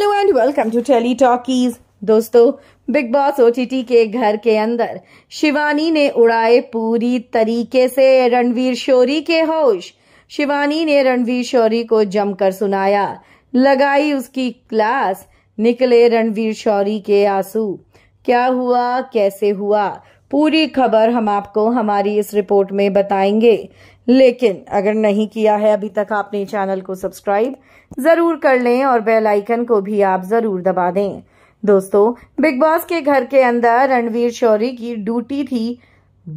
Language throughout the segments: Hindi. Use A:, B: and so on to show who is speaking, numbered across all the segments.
A: hello and welcome to tele talkies दोस्तों बिग बॉस ओटीटी के घर के अंदर शिवानी ने उड़ाए पूरी तरीके से रणवीर शोरी के होश शिवानी ने रणवीर शौरी को जमकर सुनाया लगाई उसकी क्लास निकले रणवीर शौरी के आंसू क्या हुआ कैसे हुआ पूरी खबर हम आपको हमारी इस रिपोर्ट में बताएंगे लेकिन अगर नहीं किया है अभी तक आपने चैनल को सब्सक्राइब जरूर कर लें और बेल आइकन को भी आप जरूर दबा दें दोस्तों बिग बॉस के घर के अंदर रणवीर शौरी की ड्यूटी थी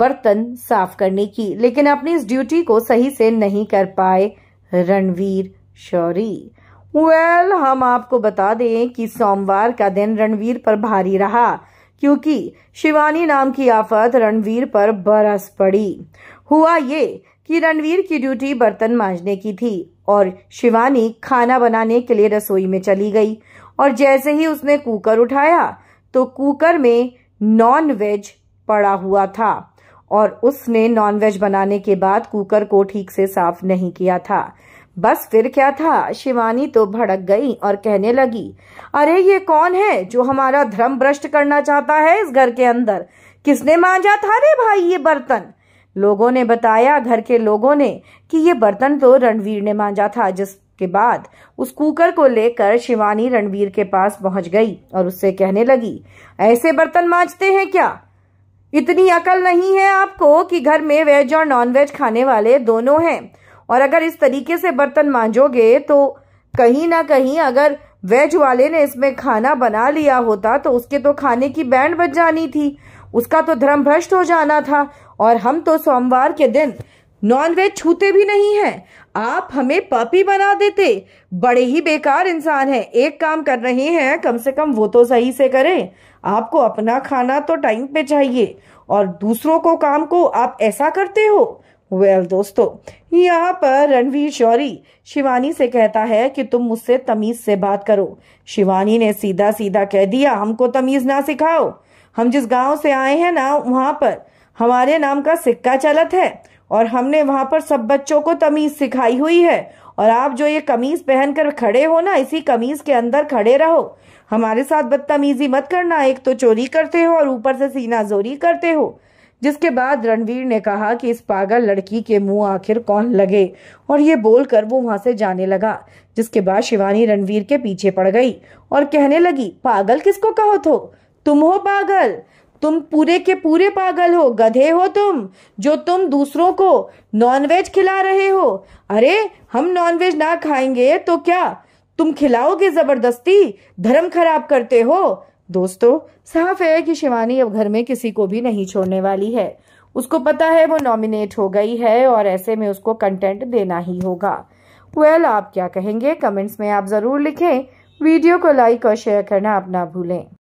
A: बर्तन साफ करने की लेकिन अपनी इस ड्यूटी को सही से नहीं कर पाए रणवीर शौरी वेल well, हम आपको बता दें कि सोमवार का दिन रणवीर पर भारी रहा क्योंकि शिवानी नाम की आफत रणवीर पर बरस पड़ी हुआ ये कि रणवीर की ड्यूटी बर्तन मांजने की थी और शिवानी खाना बनाने के लिए रसोई में चली गई और जैसे ही उसने कुकर उठाया तो कुकर में नॉन वेज पड़ा हुआ था और उसने नॉन वेज बनाने के बाद कुकर को ठीक से साफ नहीं किया था बस फिर क्या था शिवानी तो भड़क गई और कहने लगी अरे ये कौन है जो हमारा धर्म भ्रष्ट करना चाहता है इस घर के अंदर किसने मांझा था रे भाई ये बर्तन लोगों ने बताया घर के लोगों ने कि ये बर्तन तो रणवीर ने मांझा था जिसके बाद उस कुकर को लेकर शिवानी रणवीर के पास पहुंच गई और उससे कहने लगी ऐसे बर्तन मांझते हैं क्या इतनी अकल नहीं है आपको कि घर में वेज और नॉन वेज खाने वाले दोनों हैं और अगर इस तरीके से बर्तन मांजोगे तो कहीं ना कहीं अगर वेज वाले ने इसमें खाना बना लिया होता तो उसके तो खाने की बैंड बज जानी थी उसका तो धर्म भ्रष्ट हो जाना था और हम तो सोमवार के दिन नॉन वेज छूते भी नहीं हैं आप हमें पापी बना देते बड़े ही बेकार इंसान हैं एक काम कर रहे हैं कम से कम वो तो सही से करें आपको अपना खाना तो टाइम पे चाहिए और दूसरों को काम को आप ऐसा करते हो वेल well, दोस्तों यहाँ पर रणवीर शौरी शिवानी से कहता है कि तुम मुझसे तमीज से बात करो शिवानी ने सीधा सीधा कह दिया हमको तमीज ना सिखाओ हम जिस गांव से आए हैं ना वहां पर हमारे नाम का सिक्का चलत है और हमने वहां पर सब बच्चों को तमीज सिखाई हुई है और आप जो ये कमीज पहनकर खड़े हो ना इसी कमीज के अंदर खड़े रहो हमारे साथ बदतमीजी मत करना एक तो चोरी करते हो और ऊपर से सीना जोरी करते हो जिसके बाद रणवीर ने कहा कि इस पागल लड़की के मुंह आखिर कौन लगे और ये बोलकर वो वहां से जाने लगा जिसके बाद शिवानी रणवीर के पीछे पड़ गई और कहने लगी पागल किसको कहो तो तुम हो पागल तुम पूरे के पूरे पागल हो गधे हो तुम जो तुम दूसरों को नॉनवेज खिला रहे हो अरे हम नॉनवेज ना खाएंगे तो क्या तुम खिलाओगे जबरदस्ती धर्म खराब करते हो दोस्तों साफ है कि शिवानी अब घर में किसी को भी नहीं छोड़ने वाली है उसको पता है वो नॉमिनेट हो गई है और ऐसे में उसको कंटेंट देना ही होगा वेल well, आप क्या कहेंगे कमेंट्स में आप ज़रूर लिखें वीडियो को लाइक और शेयर करना आप ना भूलें